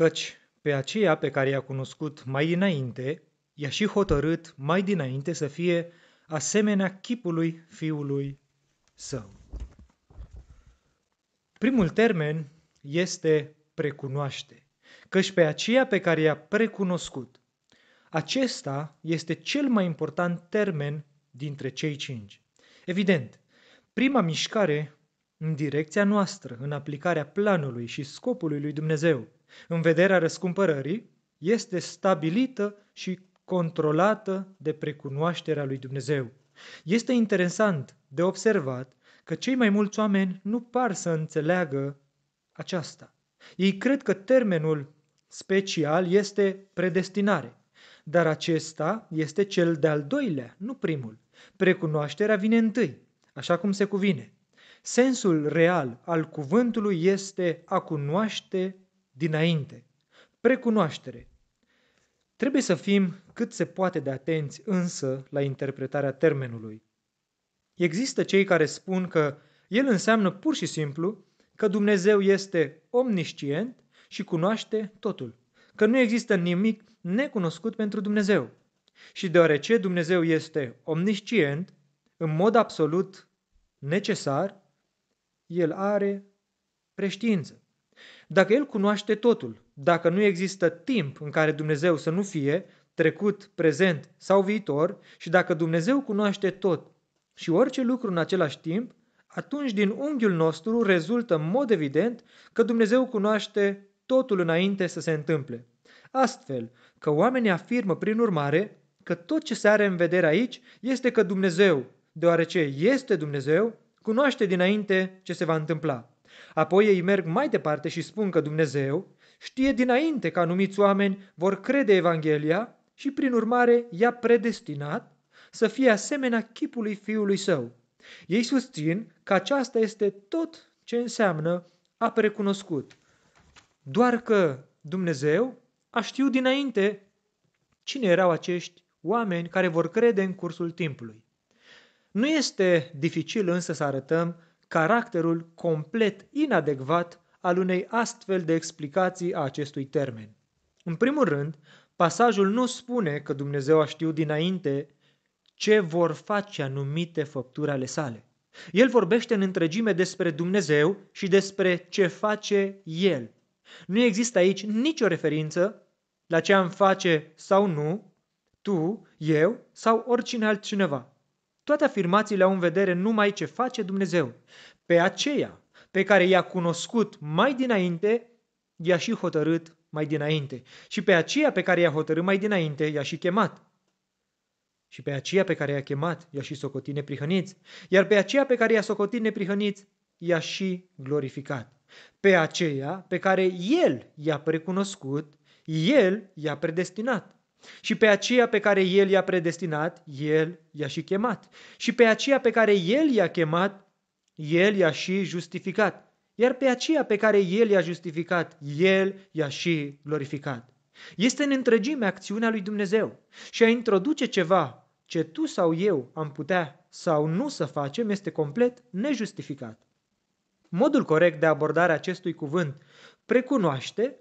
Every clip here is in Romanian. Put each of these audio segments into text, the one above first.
căci pe aceea pe care i-a cunoscut mai înainte, i-a și hotărât mai dinainte să fie asemenea chipului fiului său. Primul termen este precunoaște, căci pe aceea pe care i-a precunoscut. Acesta este cel mai important termen dintre cei cinci. Evident, prima mișcare în direcția noastră, în aplicarea planului și scopului lui Dumnezeu – în vederea răscumpărării este stabilită și controlată de precunoașterea lui Dumnezeu. Este interesant de observat că cei mai mulți oameni nu par să înțeleagă aceasta. Ei cred că termenul special este predestinare, dar acesta este cel de-al doilea, nu primul. Precunoașterea vine întâi, așa cum se cuvine. Sensul real al cuvântului este a cunoaște dinainte. Precunoaștere. Trebuie să fim cât se poate de atenți însă la interpretarea termenului. Există cei care spun că el înseamnă pur și simplu că Dumnezeu este omniscient și cunoaște totul, că nu există nimic necunoscut pentru Dumnezeu. Și deoarece Dumnezeu este omniscient, în mod absolut necesar, el are preștiință. Dacă el cunoaște totul, dacă nu există timp în care Dumnezeu să nu fie, trecut, prezent sau viitor, și dacă Dumnezeu cunoaște tot și orice lucru în același timp, atunci din unghiul nostru rezultă în mod evident că Dumnezeu cunoaște totul înainte să se întâmple. Astfel, că oamenii afirmă prin urmare că tot ce se are în vedere aici este că Dumnezeu, deoarece este Dumnezeu, cunoaște dinainte ce se va întâmpla. Apoi ei merg mai departe și spun că Dumnezeu știe dinainte că anumiți oameni vor crede Evanghelia și prin urmare i-a predestinat să fie asemenea chipului fiului său. Ei susțin că aceasta este tot ce înseamnă a precunoscut. Doar că Dumnezeu a știut dinainte cine erau acești oameni care vor crede în cursul timpului. Nu este dificil însă să arătăm caracterul complet inadecvat al unei astfel de explicații a acestui termen. În primul rând, pasajul nu spune că Dumnezeu a știut dinainte ce vor face anumite făpturi ale sale. El vorbește în întregime despre Dumnezeu și despre ce face El. Nu există aici nicio referință la ce am face sau nu, tu, eu sau oricine altcineva. Toate afirmațiile au în vedere numai ce face Dumnezeu. Pe aceea pe care i-a cunoscut mai dinainte, i-a și hotărât mai dinainte. Și pe aceea pe care i-a hotărât mai dinainte, i-a și chemat. Și pe aceea pe care i-a chemat, i-a și socotit neprihăniți. Iar pe aceea pe care i-a socotit neprihăniți, i-a și glorificat. Pe aceea pe care El i-a precunoscut, El i-a predestinat. Și pe aceea pe care El i-a predestinat, El i-a și chemat. Și pe aceea pe care El i-a chemat, El i-a și justificat. Iar pe aceea pe care El i-a justificat, El i-a și glorificat. Este în întregime acțiunea lui Dumnezeu și a introduce ceva ce tu sau eu am putea sau nu să facem este complet nejustificat. Modul corect de abordare a acestui cuvânt precunoaște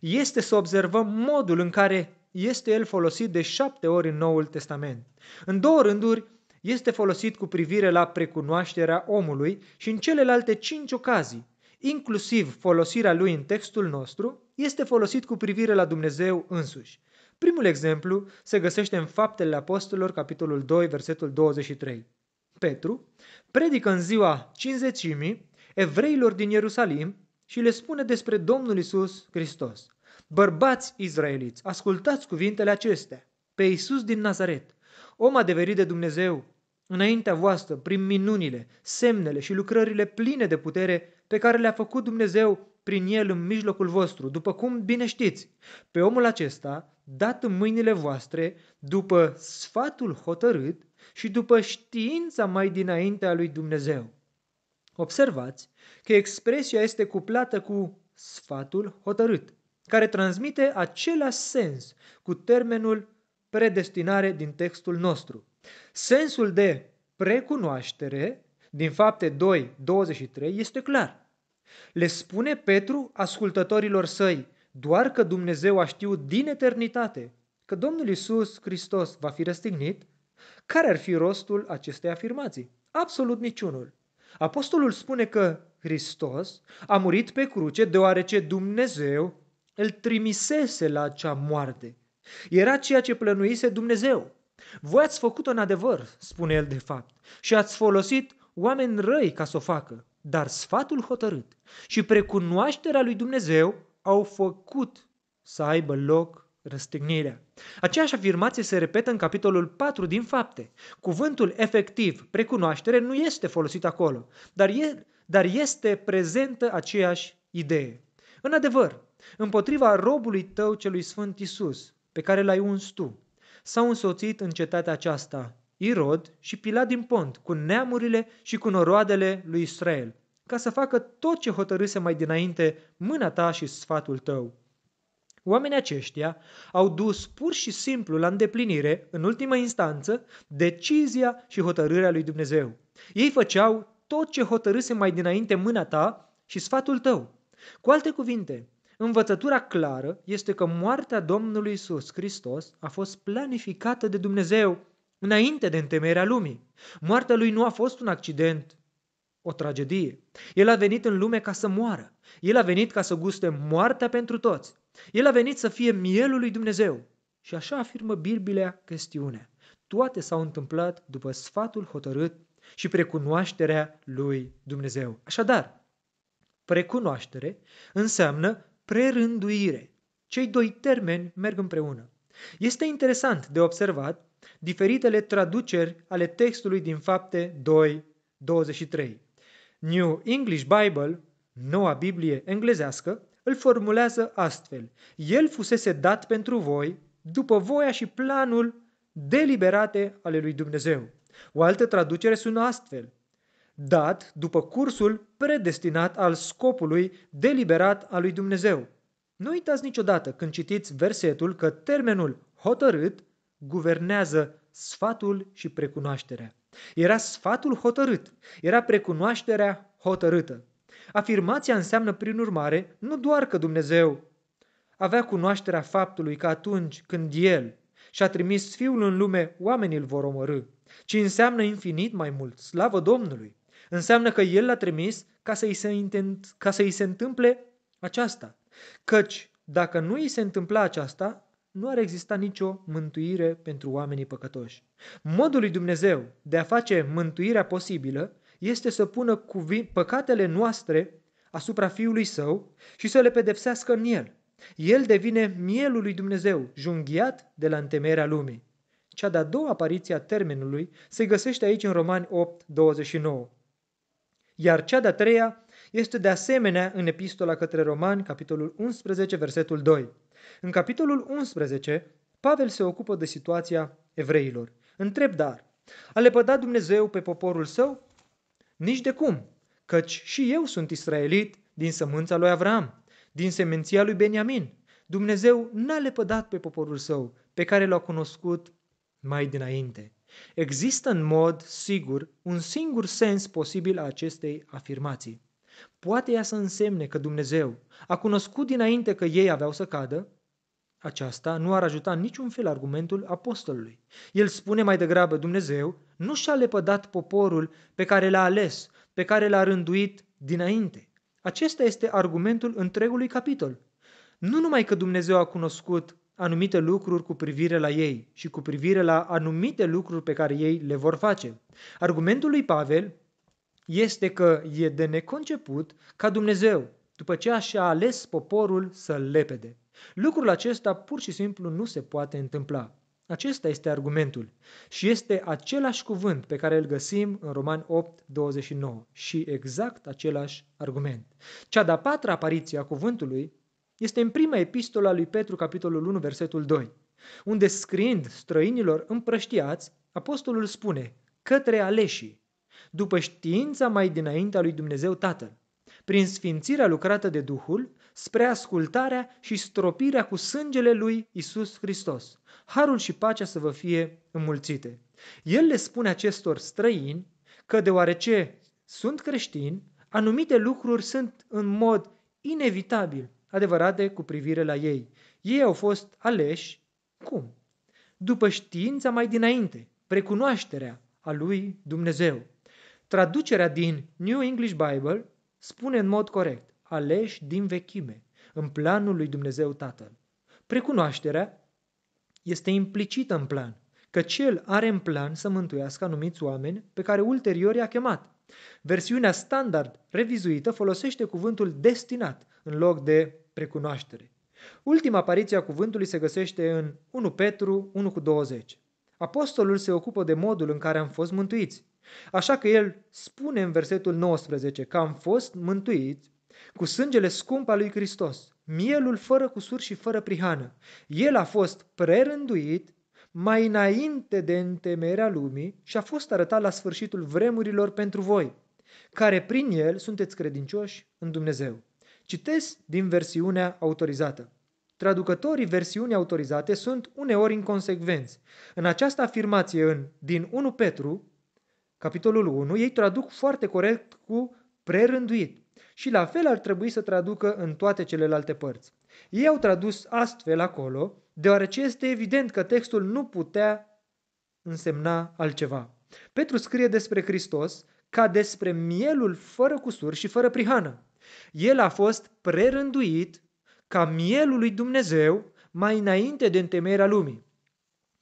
este să observăm modul în care este el folosit de șapte ori în Noul Testament. În două rânduri este folosit cu privire la precunoașterea omului și în celelalte cinci ocazii, inclusiv folosirea lui în textul nostru, este folosit cu privire la Dumnezeu însuși. Primul exemplu se găsește în Faptele Apostolilor, capitolul 2, versetul 23. Petru predică în ziua cinzecimii evreilor din Ierusalim și le spune despre Domnul Isus Hristos. Bărbați izraeliți, ascultați cuvintele acestea. Pe Iisus din Nazaret, om adeverit de Dumnezeu, înaintea voastră, prin minunile, semnele și lucrările pline de putere pe care le-a făcut Dumnezeu prin el în mijlocul vostru, după cum bine știți, pe omul acesta, dat în mâinile voastre, după sfatul hotărât și după știința mai dinaintea lui Dumnezeu. Observați că expresia este cuplată cu sfatul hotărât care transmite același sens cu termenul predestinare din textul nostru. Sensul de precunoaștere din fapte 2, 23 este clar. Le spune Petru ascultătorilor săi doar că Dumnezeu a știut din eternitate că Domnul Isus Hristos va fi răstignit, care ar fi rostul acestei afirmații? Absolut niciunul. Apostolul spune că Hristos a murit pe cruce deoarece Dumnezeu îl trimisese la acea moarte. Era ceea ce plănuise Dumnezeu. Voi ați făcut-o în adevăr, spune el de fapt, și ați folosit oameni răi ca să o facă, dar sfatul hotărât și precunoașterea lui Dumnezeu au făcut să aibă loc răstignirea. Aceeași afirmație se repetă în capitolul 4 din fapte. Cuvântul efectiv, precunoaștere, nu este folosit acolo, dar, e, dar este prezentă aceeași idee. În adevăr, împotriva robului tău celui sfânt Isus, pe care l-ai uns tu. S-au însoțit în cetatea aceasta Irod și Pilat din Pont, cu neamurile și cu noroadele lui Israel, ca să facă tot ce hotărâse mai dinainte mâna ta și sfatul tău. Oamenii aceștia au dus pur și simplu la îndeplinire, în ultimă instanță, decizia și hotărârea lui Dumnezeu. Ei făceau tot ce hotărâse mai dinainte mâna ta și sfatul tău. Cu alte cuvinte, Învățătura clară este că moartea Domnului Isus Hristos a fost planificată de Dumnezeu înainte de întemeierea lumii. Moartea lui nu a fost un accident, o tragedie. El a venit în lume ca să moară. El a venit ca să guste moartea pentru toți. El a venit să fie mielul lui Dumnezeu. Și așa afirmă Biblia chestiunea. Toate s-au întâmplat după sfatul hotărât și precunoașterea lui Dumnezeu. Așadar, precunoaștere înseamnă prerânduire. Cei doi termeni merg împreună. Este interesant de observat diferitele traduceri ale textului din Fapte 2, 23. New English Bible, noua Biblie englezească, îl formulează astfel. El fusese dat pentru voi după voia și planul deliberate ale lui Dumnezeu. O altă traducere sună astfel dat după cursul predestinat al scopului deliberat al lui Dumnezeu. Nu uitați niciodată când citiți versetul că termenul hotărât guvernează sfatul și precunoașterea. Era sfatul hotărât, era precunoașterea hotărâtă. Afirmația înseamnă, prin urmare, nu doar că Dumnezeu avea cunoașterea faptului că atunci când El și-a trimis Fiul în lume, oamenii îl vor omorâ, ci înseamnă infinit mai mult, slavă Domnului. Înseamnă că El l-a trimis ca să, se intent, ca să îi se întâmple aceasta. Căci dacă nu îi se întâmpla aceasta, nu ar exista nicio mântuire pentru oamenii păcătoși. Modul lui Dumnezeu de a face mântuirea posibilă este să pună păcatele noastre asupra Fiului Său și să le pedepsească în El. El devine mielul lui Dumnezeu, junghiat de la întemeierea lumii. Cea de-a doua apariție a termenului se găsește aici în Romani 8, 29. Iar cea de-a treia este de asemenea în Epistola către Romani, capitolul 11, versetul 2. În capitolul 11, Pavel se ocupă de situația evreilor. Întreb dar, a lepădat Dumnezeu pe poporul său? Nici de cum, căci și eu sunt israelit din sămânța lui Avram, din semenția lui Beniamin. Dumnezeu n-a lepădat pe poporul său, pe care l-a cunoscut mai dinainte. Există în mod sigur un singur sens posibil a acestei afirmații. Poate ea să însemne că Dumnezeu a cunoscut dinainte că ei aveau să cadă, aceasta nu ar ajuta niciun fel argumentul apostolului. El spune mai degrabă, Dumnezeu nu și-a lepădat poporul pe care l-a ales, pe care l-a rânduit dinainte. Acesta este argumentul întregului capitol. Nu numai că Dumnezeu a cunoscut anumite lucruri cu privire la ei și cu privire la anumite lucruri pe care ei le vor face. Argumentul lui Pavel este că e de neconceput ca Dumnezeu, după ce și-a ales poporul să lepede. Lucrul acesta pur și simplu nu se poate întâmpla. Acesta este argumentul și este același cuvânt pe care îl găsim în Roman 8, 29 și exact același argument. Cea de-a patra apariție a cuvântului este în prima epistola lui Petru, capitolul 1, versetul 2, unde scriind străinilor împrăștiați, apostolul spune, către aleșii, după știința mai dinaintea lui Dumnezeu Tatăl, prin sfințirea lucrată de Duhul, spre ascultarea și stropirea cu sângele lui Isus Hristos. Harul și pacea să vă fie înmulțite. El le spune acestor străini că deoarece sunt creștini, anumite lucruri sunt în mod inevitabil adevărate cu privire la ei. Ei au fost aleși, cum? După știința mai dinainte, precunoașterea a lui Dumnezeu. Traducerea din New English Bible spune în mod corect, aleși din vechime, în planul lui Dumnezeu Tatăl. Precunoașterea este implicită în plan, că cel are în plan să mântuiască anumiți oameni pe care ulterior i-a chemat. Versiunea standard revizuită folosește cuvântul destinat în loc de precunoaștere. Ultima apariție a cuvântului se găsește în 1 Petru 1 cu 20. Apostolul se ocupă de modul în care am fost mântuiți. Așa că el spune în versetul 19 că am fost mântuiți cu sângele scump al lui Hristos, mielul fără cusur și fără prihană. El a fost prerânduit mai înainte de întemerea lumii și a fost arătat la sfârșitul vremurilor pentru voi, care prin el sunteți credincioși în Dumnezeu. Citesc din versiunea autorizată. Traducătorii versiunii autorizate sunt uneori inconsecvenți. În această afirmație în, din 1 Petru, capitolul 1, ei traduc foarte corect cu prerânduit. Și la fel ar trebui să traducă în toate celelalte părți. Ei au tradus astfel acolo, deoarece este evident că textul nu putea însemna altceva. Petru scrie despre Hristos ca despre mielul fără cusur și fără prihană. El a fost prerânduit ca mielul lui Dumnezeu mai înainte de întemeierea lumii.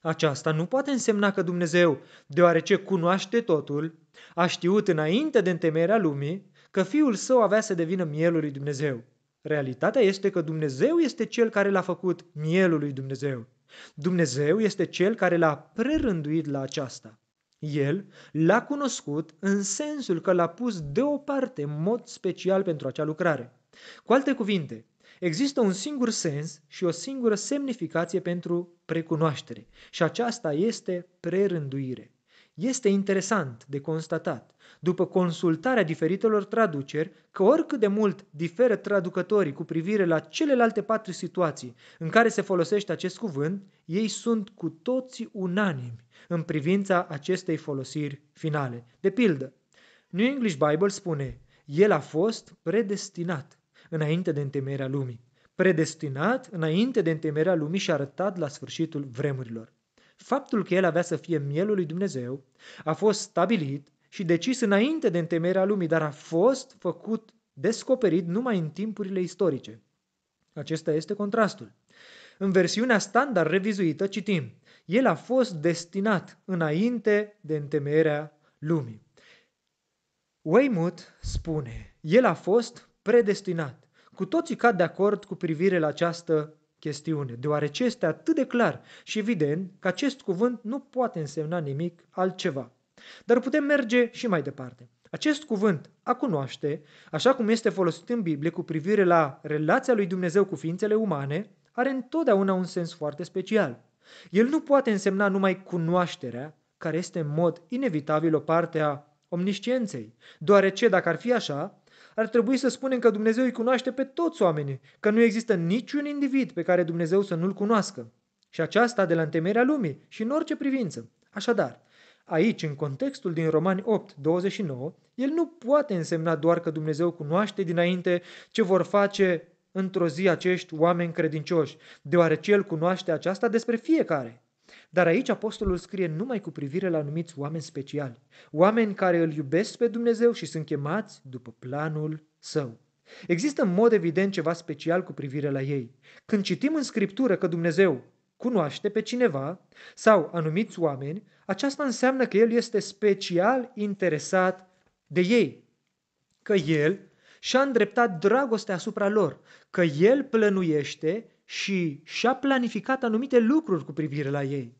Aceasta nu poate însemna că Dumnezeu, deoarece cunoaște totul, a știut înainte de întemeierea lumii că Fiul Său avea să devină mielul lui Dumnezeu. Realitatea este că Dumnezeu este Cel care l-a făcut mielul lui Dumnezeu. Dumnezeu este Cel care l-a prerânduit la aceasta. El l-a cunoscut în sensul că l-a pus deoparte în mod special pentru acea lucrare. Cu alte cuvinte, există un singur sens și o singură semnificație pentru precunoaștere și aceasta este prerânduire. Este interesant de constatat, după consultarea diferitelor traduceri, că oricât de mult diferă traducătorii cu privire la celelalte patru situații în care se folosește acest cuvânt, ei sunt cu toții unanimi în privința acestei folosiri finale. De pildă, New English Bible spune, el a fost predestinat înainte de întemeirea lumii. Predestinat înainte de întemeirea lumii și arătat la sfârșitul vremurilor. Faptul că el avea să fie mielul lui Dumnezeu a fost stabilit și decis înainte de întemeierea lumii, dar a fost făcut descoperit numai în timpurile istorice. Acesta este contrastul. În versiunea standard revizuită citim, el a fost destinat înainte de întemeierea lumii. Weymouth spune, el a fost predestinat. Cu toții cad de acord cu privire la această chestiune, deoarece este atât de clar și evident că acest cuvânt nu poate însemna nimic altceva. Dar putem merge și mai departe. Acest cuvânt, a cunoaște, așa cum este folosit în Biblie cu privire la relația lui Dumnezeu cu ființele umane, are întotdeauna un sens foarte special. El nu poate însemna numai cunoașterea, care este în mod inevitabil o parte a omniscienței, deoarece dacă ar fi așa, ar trebui să spunem că Dumnezeu îi cunoaște pe toți oamenii, că nu există niciun individ pe care Dumnezeu să nu-l cunoască. Și aceasta de la întemeierea lumii și în orice privință. Așadar, aici, în contextul din Romani 8, 29, el nu poate însemna doar că Dumnezeu cunoaște dinainte ce vor face într-o zi acești oameni credincioși, deoarece el cunoaște aceasta despre fiecare. Dar aici apostolul scrie numai cu privire la anumiți oameni speciali, oameni care îl iubesc pe Dumnezeu și sunt chemați după planul său. Există în mod evident ceva special cu privire la ei. Când citim în Scriptură că Dumnezeu cunoaște pe cineva sau anumiți oameni, aceasta înseamnă că El este special interesat de ei, că El și-a îndreptat dragostea asupra lor, că El plănuiește și și-a planificat anumite lucruri cu privire la ei.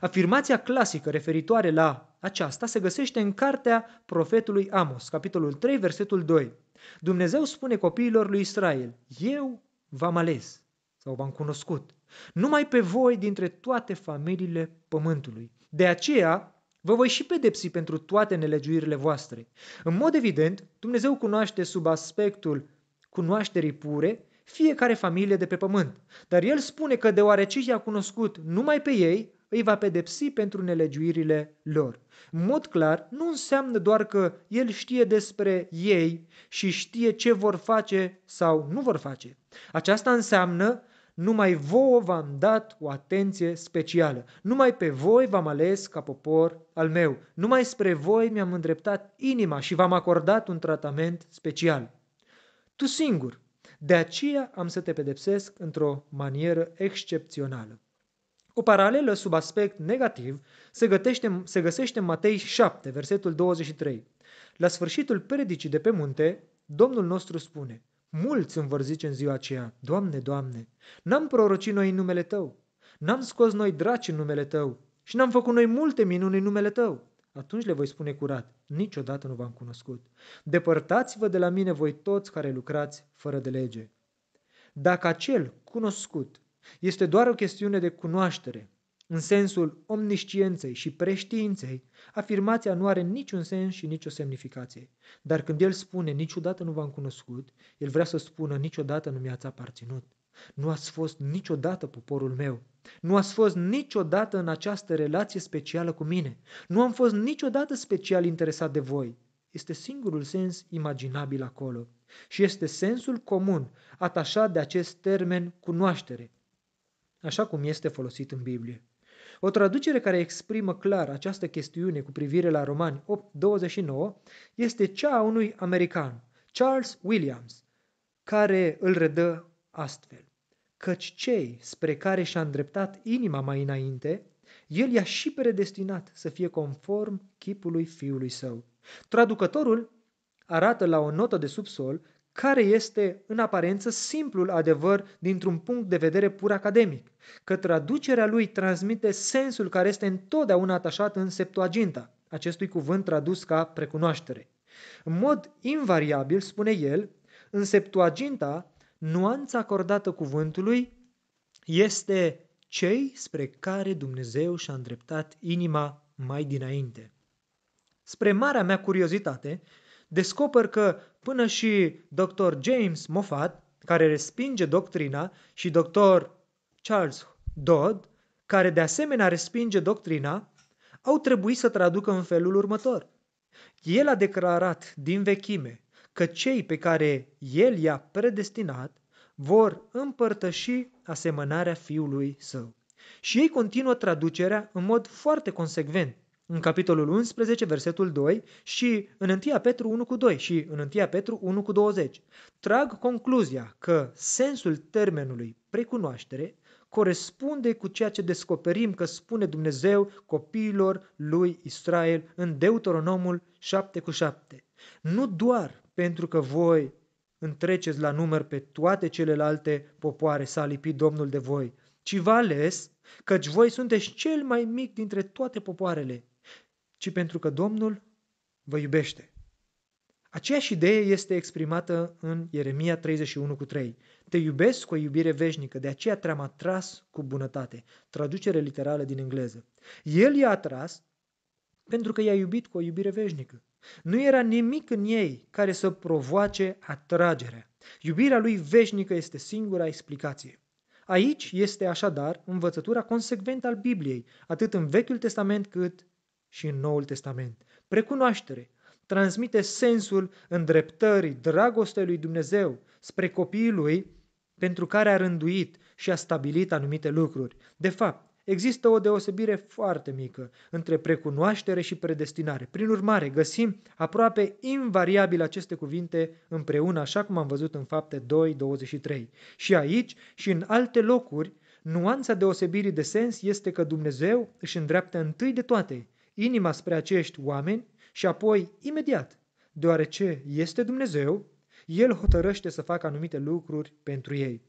Afirmația clasică referitoare la aceasta se găsește în cartea profetului Amos, capitolul 3, versetul 2. Dumnezeu spune copiilor lui Israel, eu v-am ales sau v-am cunoscut, numai pe voi dintre toate familiile pământului. De aceea vă voi și pedepsi pentru toate nelegiuirile voastre. În mod evident, Dumnezeu cunoaște sub aspectul cunoașterii pure fiecare familie de pe pământ, dar El spune că deoarece i-a cunoscut numai pe ei, îi va pedepsi pentru nelegiuirile lor. În mod clar, nu înseamnă doar că el știe despre ei și știe ce vor face sau nu vor face. Aceasta înseamnă numai vouă v-am dat o atenție specială, numai pe voi v-am ales ca popor al meu, numai spre voi mi-am îndreptat inima și v-am acordat un tratament special. Tu singur, de aceea am să te pedepsesc într-o manieră excepțională. O paralelă sub aspect negativ se, gătește, se găsește în Matei 7, versetul 23. La sfârșitul predicii de pe munte, Domnul nostru spune, Mulți îmi vor zice în ziua aceea, Doamne, Doamne, n-am prorocit noi în numele Tău, n-am scos noi draci în numele Tău și n-am făcut noi multe minuni în numele Tău. Atunci le voi spune curat, niciodată nu v-am cunoscut. Depărtați-vă de la mine voi toți care lucrați fără de lege. Dacă acel cunoscut este doar o chestiune de cunoaștere. În sensul omniscienței și preștiinței, afirmația nu are niciun sens și nicio semnificație. Dar când el spune niciodată nu v-am cunoscut, el vrea să spună niciodată nu mi-ați aparținut. Nu ați fost niciodată poporul meu. Nu ați fost niciodată în această relație specială cu mine. Nu am fost niciodată special interesat de voi. Este singurul sens imaginabil acolo. Și este sensul comun, atașat de acest termen cunoaștere așa cum este folosit în Biblie. O traducere care exprimă clar această chestiune cu privire la Romani 8:29 este cea a unui american, Charles Williams, care îl redă astfel. Căci cei spre care și-a îndreptat inima mai înainte, el i-a și predestinat să fie conform chipului fiului său. Traducătorul arată la o notă de subsol care este în aparență simplul adevăr dintr-un punct de vedere pur academic, că traducerea lui transmite sensul care este întotdeauna atașat în Septuaginta, acestui cuvânt tradus ca precunoaștere. În mod invariabil, spune el, în Septuaginta, nuanța acordată cuvântului este cei spre care Dumnezeu și-a îndreptat inima mai dinainte. Spre marea mea curiozitate, descoper că până și dr. James Moffat, care respinge doctrina, și dr. Charles Dodd, care de asemenea respinge doctrina, au trebuit să traducă în felul următor. El a declarat din vechime că cei pe care el i-a predestinat vor împărtăși asemănarea fiului său. Și ei continuă traducerea în mod foarte consecvent în capitolul 11, versetul 2 și în 1 Petru 1 cu 2 și în 1 Petru 1 cu 20. Trag concluzia că sensul termenului precunoaștere corespunde cu ceea ce descoperim că spune Dumnezeu copiilor lui Israel în Deuteronomul 7 cu 7. Nu doar pentru că voi întreceți la număr pe toate celelalte popoare s-a lipit Domnul de voi, ci v ales căci voi sunteți cel mai mic dintre toate popoarele ci pentru că Domnul vă iubește. Aceeași idee este exprimată în Ieremia 31 cu 3. Te iubesc cu o iubire veșnică, de aceea te-am atras cu bunătate. Traducere literală din engleză. El i-a atras pentru că i-a iubit cu o iubire veșnică. Nu era nimic în ei care să provoace atragerea. Iubirea lui veșnică este singura explicație. Aici este așadar învățătura consecventă al Bibliei, atât în Vechiul Testament cât și în Noul Testament. Precunoaștere transmite sensul îndreptării, dragostei lui Dumnezeu spre copiii lui pentru care a rânduit și a stabilit anumite lucruri. De fapt, Există o deosebire foarte mică între precunoaștere și predestinare. Prin urmare, găsim aproape invariabil aceste cuvinte împreună, așa cum am văzut în fapte 2, 23. Și aici și în alte locuri, nuanța deosebirii de sens este că Dumnezeu își îndreaptă întâi de toate inima spre acești oameni și apoi, imediat, deoarece este Dumnezeu, El hotărăște să facă anumite lucruri pentru ei.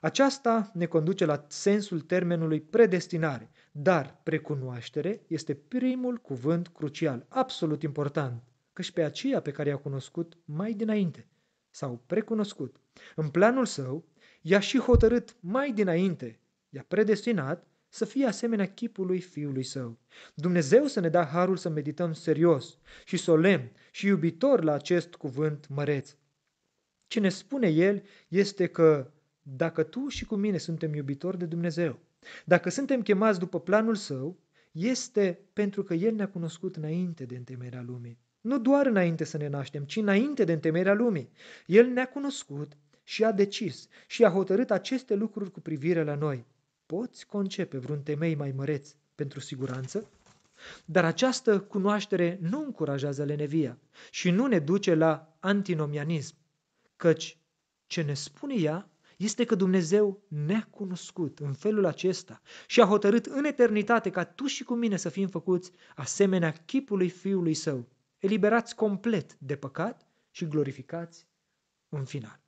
Aceasta ne conduce la sensul termenului predestinare, dar precunoaștere este primul cuvânt crucial, absolut important, și pe aceea pe care i-a cunoscut mai dinainte sau precunoscut. În planul său, i-a și hotărât mai dinainte, i-a predestinat să fie asemenea chipului Fiului Său. Dumnezeu să ne dea harul să medităm serios și solemn și iubitor la acest cuvânt măreț. Ce ne spune El este că dacă tu și cu mine suntem iubitori de Dumnezeu, dacă suntem chemați după planul Său, este pentru că El ne-a cunoscut înainte de întemeirea lumii. Nu doar înainte să ne naștem, ci înainte de întemeirea lumii. El ne-a cunoscut și a decis și a hotărât aceste lucruri cu privire la noi. Poți concepe vreun temei mai măreț pentru siguranță? Dar această cunoaștere nu încurajează lenevia și nu ne duce la antinomianism, căci ce ne spune ea este că Dumnezeu ne-a cunoscut în felul acesta și a hotărât în eternitate ca tu și cu mine să fim făcuți asemenea chipului Fiului Său, eliberați complet de păcat și glorificați în final.